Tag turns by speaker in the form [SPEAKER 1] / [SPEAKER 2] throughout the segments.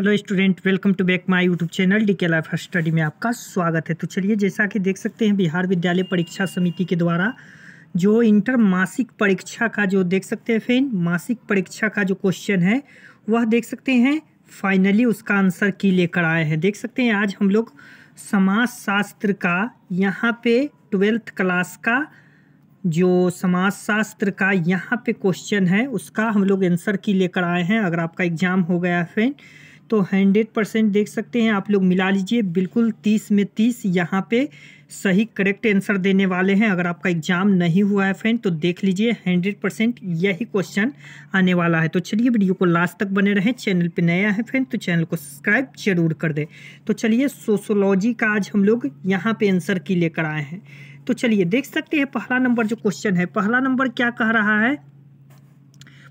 [SPEAKER 1] hello student welcome to back my YouTube channel D K life study में आपका स्वागत है तो चलिए जैसा कि देख सकते हैं बिहार विद्यालय परीक्षा समिति के द्वारा जो इंटर मासिक परीक्षा का जो देख सकते हैं फिर मासिक परीक्षा का जो क्वेश्चन है वह देख सकते हैं फाइनली उसका आंसर की लेकर आए हैं देख सकते हैं आज हम लोग समाज शास्त्र का यहाँ पे ट्वेल्थ क्लास का जो समाज शास्त्र का यहाँ पे क्वेश्चन है उसका हम लोग आंसर की लेकर आए हैं अगर आपका एग्जाम हो गया फिर तो हंड्रेड परसेंट देख सकते हैं आप लोग मिला लीजिए बिल्कुल तीस में तीस यहाँ पे सही करेक्ट आंसर देने वाले हैं अगर आपका एग्जाम नहीं हुआ है फ्रेंड तो देख लीजिए हंड्रेड परसेंट यही क्वेश्चन आने वाला है तो चलिए वीडियो को लास्ट तक बने रहें चैनल पे नया है फ्रेंड तो चैनल को सब्सक्राइब जरूर कर दें तो चलिए सोशोलॉजी का आज हम लोग यहाँ पे आंसर की लेकर आए हैं तो चलिए देख सकते हैं पहला नंबर जो क्वेश्चन है पहला नंबर क्या कह रहा है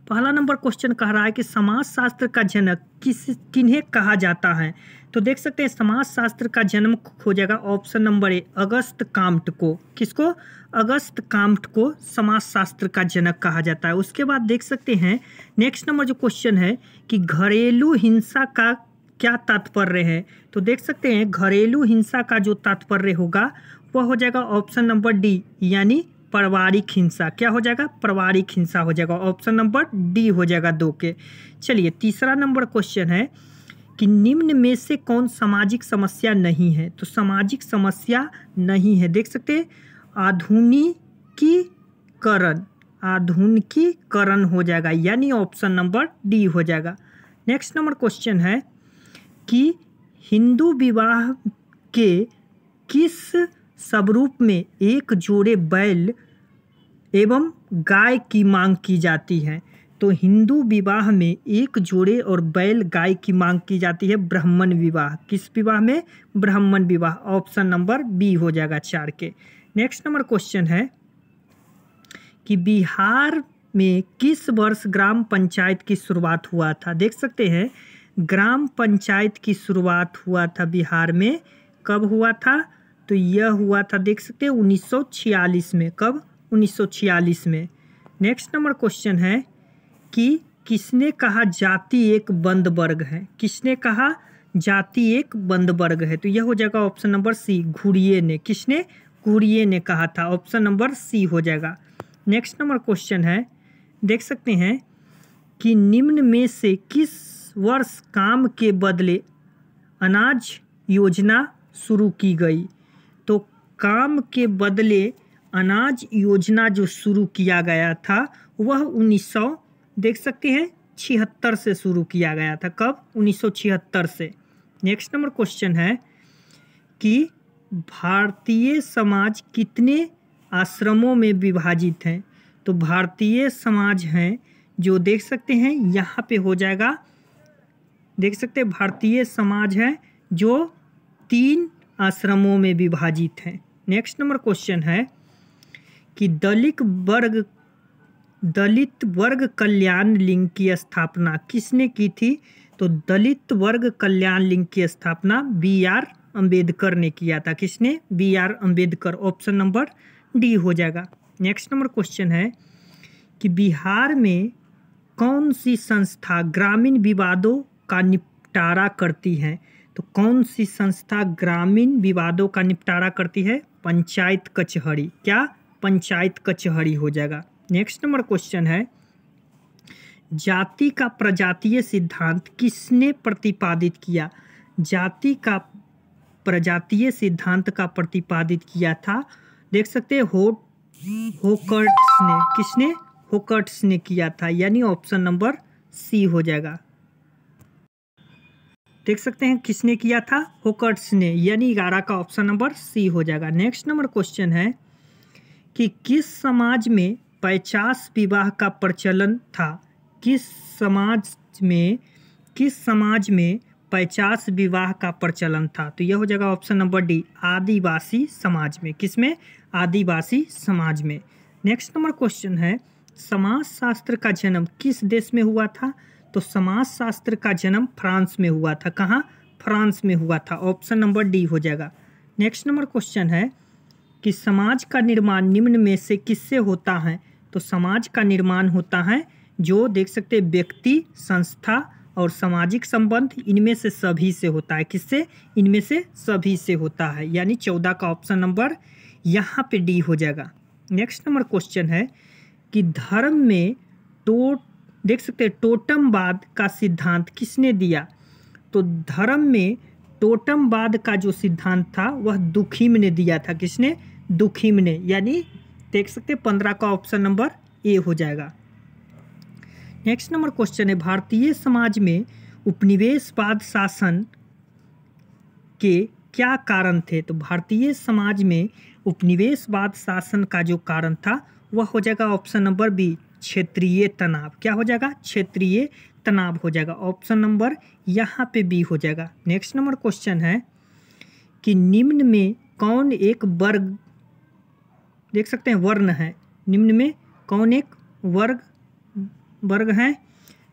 [SPEAKER 1] पहला नंबर क्वेश्चन कह रहा है कि समाज शास्त्र का जनक किस किन्हें कहा जाता है तो देख सकते हैं समाज शास्त्र का जन्म हो जाएगा option number A Auguste Comte को किसको अगस्त काम्ट को समाज शास्त्र का जनक कहा जाता है उसके बाद देख सकते हैं नेक्स्ट नंबर जो क्वेश्चन है कि घरेलू हिंसा का क्या तात्पर्य है तो देख सकते हैं घरेलू हिंसा का जो तात्पर्य होगा वह हो जाएगा ऑप्शन नंबर डी यानी पारिवारिक हिंसा क्या हो जाएगा पारिवारिक हिंसा हो जाएगा ऑप्शन नंबर डी हो जाएगा दो के चलिए तीसरा नंबर क्वेश्चन है कि निम्न में से कौन सामाजिक समस्या नहीं है तो सामाजिक समस्या नहीं है देख सकते आधुनिकीकरण आधुनिकीकरण हो जाएगा यानी ऑप्शन नंबर डी हो जाएगा नेक्स्ट नंबर क्वेश्चन है कि हिंदू विवाह के किस स्वरूप में एक जोड़े बैल एवं गाय की मांग की जाती है तो हिंदू विवाह में एक जोड़े और बैल गाय की मांग की जाती है ब्राह्मण विवाह किस विवाह में ब्राह्मण विवाह ऑप्शन नंबर बी हो जाएगा चार के नेक्स्ट नंबर क्वेश्चन है कि बिहार में किस वर्ष ग्राम पंचायत की शुरुआत हुआ था देख सकते हैं ग्राम पंचायत की शुरुआत हुआ था बिहार में कब हुआ था तो यह हुआ था देख सकते हैं उन्नीस में कब उन्नीस में नेक्स्ट नंबर क्वेश्चन है कि किसने कहा जाति एक बंद वर्ग है किसने कहा जाति एक बंद वर्ग है तो यह हो जाएगा ऑप्शन नंबर सी घुड़िए ने किसने घुड़िए ने कहा था ऑप्शन नंबर सी हो जाएगा नेक्स्ट नंबर क्वेश्चन है देख सकते हैं कि निम्न में से किस वर्ष काम के बदले अनाज योजना शुरू की गई काम के बदले अनाज योजना जो शुरू किया गया था वह उन्नीस सौ देख सकते हैं छिहत्तर से शुरू किया गया था कब उन्नीस सौ छिहत्तर से नेक्स्ट नंबर क्वेश्चन है कि भारतीय समाज कितने आश्रमों में विभाजित हैं तो भारतीय समाज हैं जो देख सकते हैं यहाँ पे हो जाएगा देख सकते हैं भारतीय समाज है जो तीन आश्रमों में विभाजित हैं नेक्स्ट नंबर क्वेश्चन है कि दलित वर्ग दलित वर्ग कल्याण लिंग की स्थापना किसने की थी तो दलित वर्ग कल्याण लिंग की स्थापना बी आर अम्बेडकर ने किया था किसने B R Ambedkar option number D हो जाएगा नेक्स्ट नंबर क्वेश्चन है कि बिहार में कौन सी संस्था ग्रामीण विवादों का निपटारा करती है तो कौन सी संस्था ग्रामीण विवादों का निपटारा करती है पंचायत कचहरी क्या पंचायत कचहरी हो जाएगा नेक्स्ट नंबर क्वेश्चन है जाति का प्रजातीय सिद्धांत किसने प्रतिपादित किया जाति का प्रजातीय सिद्धांत का प्रतिपादित किया था देख सकते हो होकर्ट्स ने किसने होकर्ट्स ने किया था यानी ऑप्शन नंबर सी हो जाएगा देख सकते हैं किसने किया था होकर्स ने यानी ग्यारह का ऑप्शन नंबर सी हो जाएगा नेक्स्ट नंबर क्वेश्चन है कि किस समाज में पचास विवाह का प्रचलन था किस समाज में किस समाज में पचास विवाह का प्रचलन था तो यह हो जाएगा ऑप्शन नंबर डी आदिवासी समाज में किस में आदिवासी समाज में नेक्स्ट नंबर क्वेश्चन है समाजशास्त्र का जन्म किस देश में हुआ था तो समाजशास्त्र का जन्म फ्रांस में हुआ था कहाँ फ्रांस में हुआ था ऑप्शन नंबर डी हो जाएगा नेक्स्ट नंबर क्वेश्चन है कि समाज का निर्माण निम्न में से किससे होता है तो समाज का निर्माण होता है जो देख सकते व्यक्ति संस्था और सामाजिक संबंध इनमें से सभी से होता है किससे इनमें से सभी से होता है यानी चौदह का ऑप्शन नंबर यहाँ पे डी हो जाएगा नेक्स्ट नंबर क्वेश्चन है कि धर्म में टोट देख सकते हैं टोटमवाद का सिद्धांत किसने दिया तो धर्म में टोटमवाद का जो सिद्धांत था वह दुखीम ने दिया था किसने दुखीम ने यानी देख सकते हैं पंद्रह का ऑप्शन नंबर ए हो जाएगा नेक्स्ट नंबर क्वेश्चन है भारतीय समाज में उपनिवेशवाद शासन के क्या कारण थे तो भारतीय समाज में उपनिवेशवाद शासन का जो कारण था वह हो जाएगा ऑप्शन नंबर बी क्षेत्रीय तनाव क्या हो जाएगा क्षेत्रीय तनाव हो जाएगा ऑप्शन नंबर यहाँ पे बी हो जाएगा नेक्स्ट नंबर क्वेश्चन है कि निम्न में कौन एक वर्ग देख सकते हैं वर्ण है निम्न में कौन एक वर्ग वर्ग है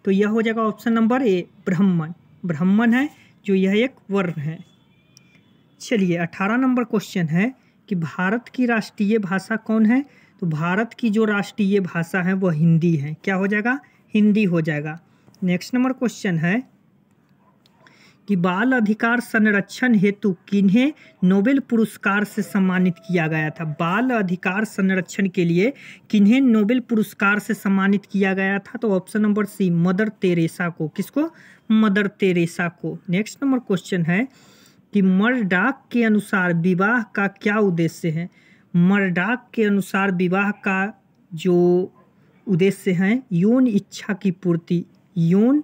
[SPEAKER 1] तो यह हो जाएगा ऑप्शन नंबर ए ब्राह्मण ब्राह्मण है जो यह एक वर्ण है चलिए अठारह नंबर क्वेश्चन है कि भारत की राष्ट्रीय भाषा कौन है तो भारत की जो राष्ट्रीय भाषा है वह हिंदी है क्या हो जाएगा हिंदी हो जाएगा नेक्स्ट नंबर क्वेश्चन है कि बाल अधिकार संरक्षण हेतु किन्हें नोबेल पुरस्कार से सम्मानित किया गया था बाल अधिकार संरक्षण के लिए किन्हें नोबेल पुरस्कार से सम्मानित किया गया था तो option number C Mother Teresa को किसको मदर तेरेसा को नेक्स्ट नंबर क्वेश्चन है कि मर्डाक के अनुसार विवाह का क्या उद्देश्य है मर्डाक के अनुसार विवाह का जो उद्देश्य हैं यौन इच्छा की पूर्ति यौन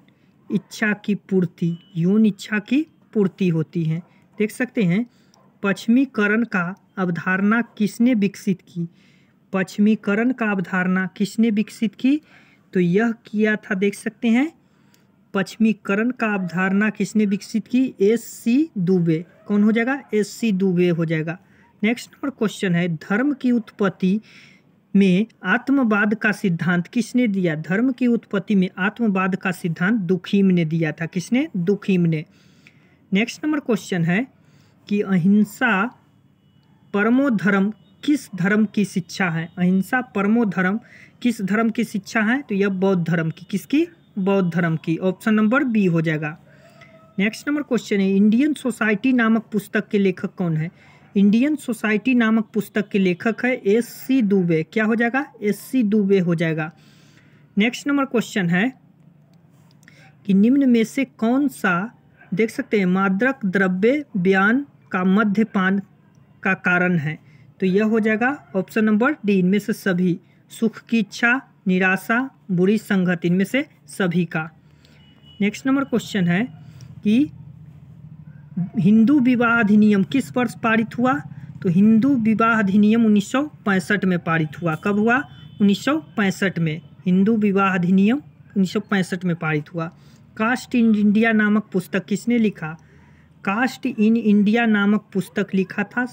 [SPEAKER 1] इच्छा की पूर्ति यौन इच्छा की पूर्ति होती है देख सकते हैं पश्चिमीकरण का अवधारणा किसने विकसित की पश्चिमीकरण का अवधारणा किसने विकसित की तो यह किया था देख सकते हैं पश्चिमीकरण का अवधारणा किसने विकसित की एस सी दुबे कौन हो जाएगा एस सी दुबे हो जाएगा नेक्स्ट नंबर क्वेश्चन है धर्म की उत्पत्ति में आत्मवाद का सिद्धांत किसने दिया धर्म की उत्पत्ति में आत्मवाद का सिद्धांत दुखीम ने दिया था किसने दुखीम ने नेक्स्ट नंबर क्वेश्चन है कि अहिंसा परमो धर्म किस धर्म की शिक्षा है अहिंसा परमो धर्म किस धर्म की शिक्षा है तो यह बौद्ध धर्म की किसकी बौद्ध धर्म की ऑप्शन नंबर बी हो जाएगा नेक्स्ट नंबर क्वेश्चन है इंडियन सोसाइटी नामक पुस्तक के लेखक कौन है इंडियन सोसाइटी नामक पुस्तक के लेखक है एस सी दुबे क्या हो जाएगा एस सी दुबे हो जाएगा नेक्स्ट नंबर क्वेश्चन है कि निम्न में से कौन सा देख सकते हैं मादक द्रव्य बयान का मध्यपान का कारण है तो यह हो जाएगा ऑप्शन नंबर डी इनमें से सभी सुख की इच्छा निराशा बुरी संगत इनमें से सभी का नेक्स्ट नंबर क्वेश्चन है कि हिंदू विवाह अधिनियम किस वर्ष पारित हुआ तो हिंदू विवाह अधिनियम 1965 में पारित हुआ कब हुआ 1965 में हिंदू विवाह अधिनियम 1965 में पारित हुआ कास्ट इन इंडिया नामक पुस्तक किसने लिखा कास्ट इन इंडिया नामक पुस्तक लिखा था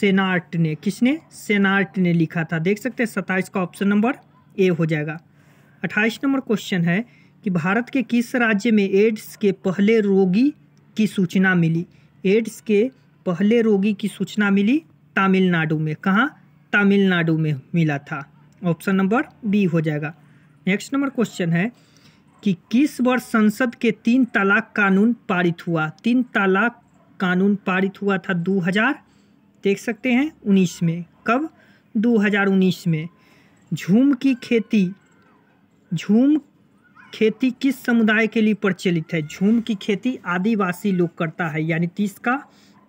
[SPEAKER 1] सेनार्ट ने किसने सेनार्ट ने लिखा था देख सकते हैं सत्ताईस का ऑप्शन नंबर ए हो जाएगा अट्ठाईस नंबर क्वेश्चन है कि भारत के किस राज्य में एड्स के पहले रोगी की सूचना मिली एड्स के पहले रोगी की सूचना मिली तमिलनाडु में कहाँ तमिलनाडु में मिला था ऑप्शन नंबर बी हो जाएगा नेक्स्ट नंबर क्वेश्चन है कि किस वर्ष संसद के तीन तलाक कानून पारित हुआ तीन तलाक कानून पारित हुआ था 2000 देख सकते हैं 19 में कब 2019 में झूम की खेती झूम खेती किस समुदाय के लिए प्रचलित है झूम की खेती आदिवासी लोग करता है यानी तीस का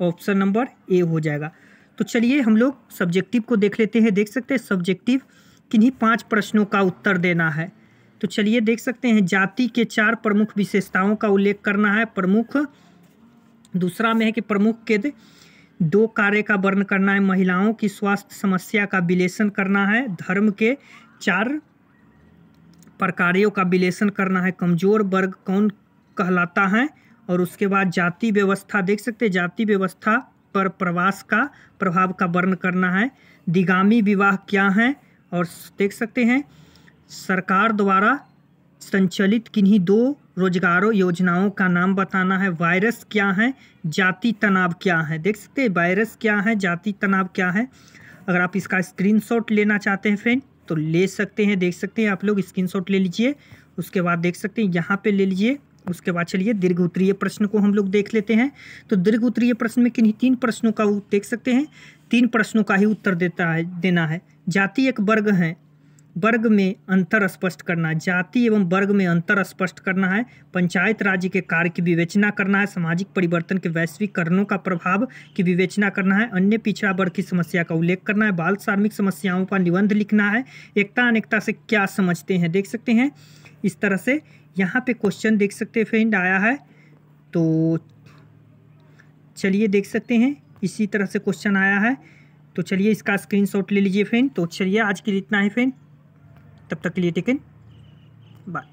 [SPEAKER 1] ऑप्शन नंबर ए हो जाएगा तो चलिए हम लोग सब्जेक्टिव को देख लेते हैं देख सकते हैं सब्जेक्टिव किन्हीं पांच प्रश्नों का उत्तर देना है तो चलिए देख सकते हैं जाति के चार प्रमुख विशेषताओं का उल्लेख करना है प्रमुख दूसरा में है कि प्रमुख के दो कार्य का वर्ण करना है महिलाओं की स्वास्थ्य समस्या का विश्लेषण करना है धर्म के चार पर का विलेशन करना है कमज़ोर वर्ग कौन कहलाता है और उसके बाद जाति व्यवस्था देख सकते हैं जाति व्यवस्था पर प्रवास का प्रभाव का वर्ण करना है दिगामी विवाह क्या है और देख सकते हैं सरकार द्वारा संचालित किन्हीं दो रोजगारों योजनाओं का नाम बताना है वायरस क्या है जाति तनाव क्या है देख सकते हैं वायरस क्या है जाति तनाव क्या है अगर आप इसका स्क्रीनशॉट लेना चाहते हैं फ्रेंड तो ले सकते हैं देख सकते हैं आप लोग स्क्रीनशॉट ले लीजिए उसके बाद देख सकते हैं यहाँ पे ले लीजिए उसके बाद चलिए दीर्घ उत्तरीय प्रश्न को हम लोग देख लेते हैं तो दीर्घ उत्तरीय प्रश्न में किन्हीं तीन प्रश्नों का देख सकते हैं तीन प्रश्नों का ही उत्तर देता है देना है जाति एक वर्ग है वर्ग में अंतर स्पष्ट करना जाति एवं वर्ग में अंतर स्पष्ट करना है पंचायत राज्य के कार्य की विवेचना करना है सामाजिक परिवर्तन के वैश्विक कारणों का प्रभाव की विवेचना करना है अन्य पिछड़ा वर्ग की समस्या का उल्लेख करना है बाल सार्मिक समस्याओं का निबंध लिखना है एकता अनेकता से क्या समझते हैं देख सकते हैं इस तरह से यहाँ पे क्वेश्चन देख सकते हैं फ्रेंड आया है तो चलिए देख सकते हैं इसी तरह से क्वेश्चन आया है तो चलिए इसका स्क्रीनशॉट ले लीजिए फ्रेंड तो चलिए आज के लिए इतना ही फ्रेंड तब तक के लिए टेकन बाय